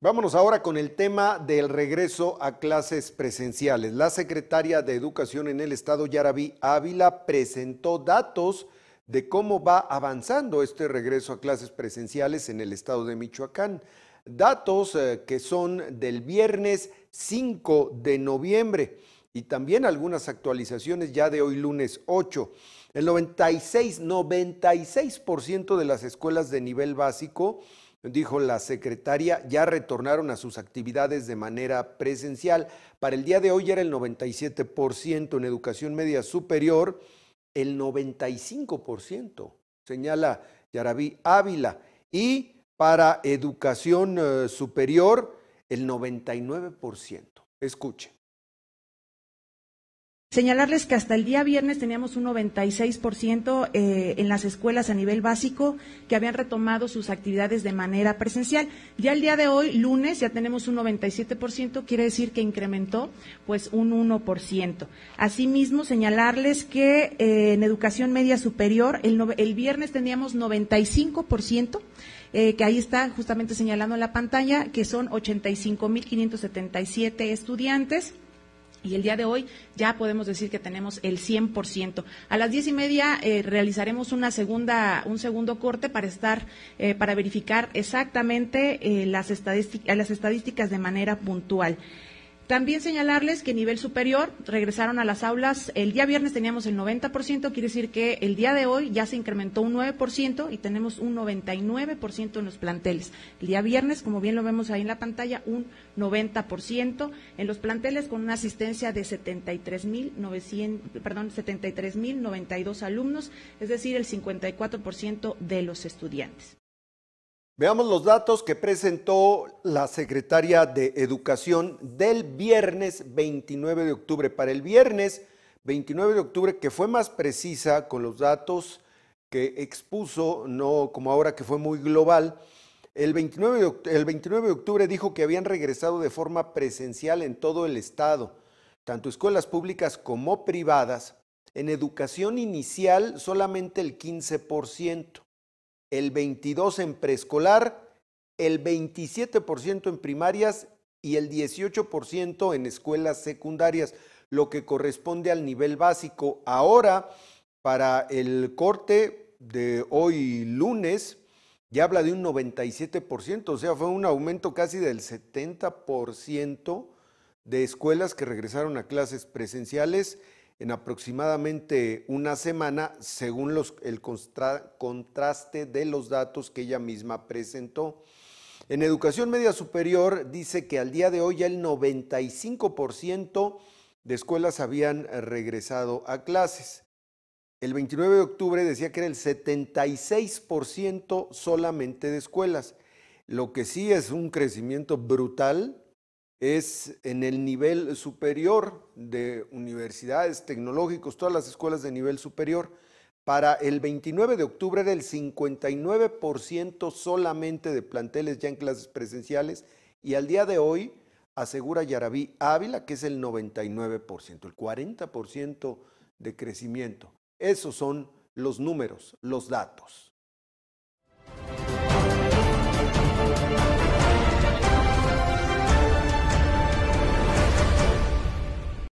Vámonos ahora con el tema del regreso a clases presenciales. La secretaria de Educación en el Estado, Yarabí Ávila, presentó datos de cómo va avanzando este regreso a clases presenciales en el Estado de Michoacán. Datos eh, que son del viernes 5 de noviembre y también algunas actualizaciones ya de hoy lunes 8. El 96, 96% de las escuelas de nivel básico Dijo la secretaria, ya retornaron a sus actividades de manera presencial. Para el día de hoy era el 97%, en educación media superior el 95%, señala Yarabí Ávila. Y para educación eh, superior el 99%. Escuchen. Señalarles que hasta el día viernes teníamos un 96% eh, en las escuelas a nivel básico que habían retomado sus actividades de manera presencial. Ya el día de hoy, lunes, ya tenemos un 97%, quiere decir que incrementó pues un 1%. Asimismo, señalarles que eh, en educación media superior, el, viernes teníamos 95%. Eh, que ahí está justamente señalando en la pantalla, que son 85.577 estudiantes. Y el día de hoy ya podemos decir que tenemos el 100%. A las diez y media eh, realizaremos un segundo corte para estar, eh, para verificar exactamente eh, las estadísticas de manera puntual. También señalarles que nivel superior regresaron a las aulas. El día viernes teníamos el 90%, quiere decir que el día de hoy ya se incrementó un 9% y tenemos un 99% en los planteles. El día viernes, como bien lo vemos ahí en la pantalla, un 90% en los planteles con una asistencia de 73.900, perdón, 73.092 alumnos, es decir, el 54% de los estudiantes. Veamos los datos que presentó la secretaria de Educación del viernes 29 de octubre. Para el viernes 29 de octubre, que fue más precisa con los datos que expuso, no como ahora que fue muy global, el 29 de octubre, dijo que habían regresado de forma presencial en todo el estado, tanto escuelas públicas como privadas. En educación inicial solamente el 15% el 22% en preescolar, el 27% en primarias y el 18% en escuelas secundarias, lo que corresponde al nivel básico. Ahora, para el corte de hoy lunes, ya habla de un 97%, o sea, fue un aumento casi del 70% de escuelas que regresaron a clases presenciales en aproximadamente una semana, según el contraste de los datos que ella misma presentó. En educación media superior dice que al día de hoy ya el 95% de escuelas habían eh, regresado a clases. El 29 de octubre decía que era el 76% solamente de escuelas, lo que sí es un crecimiento brutal es en el nivel superior de universidades tecnológicos, todas las escuelas de nivel superior. Para el 29 de octubre era el 59% solamente de planteles ya en clases presenciales y al día de hoy asegura Yaraví Ávila que es el 99%, el 40% de crecimiento. Esos son los números, los datos.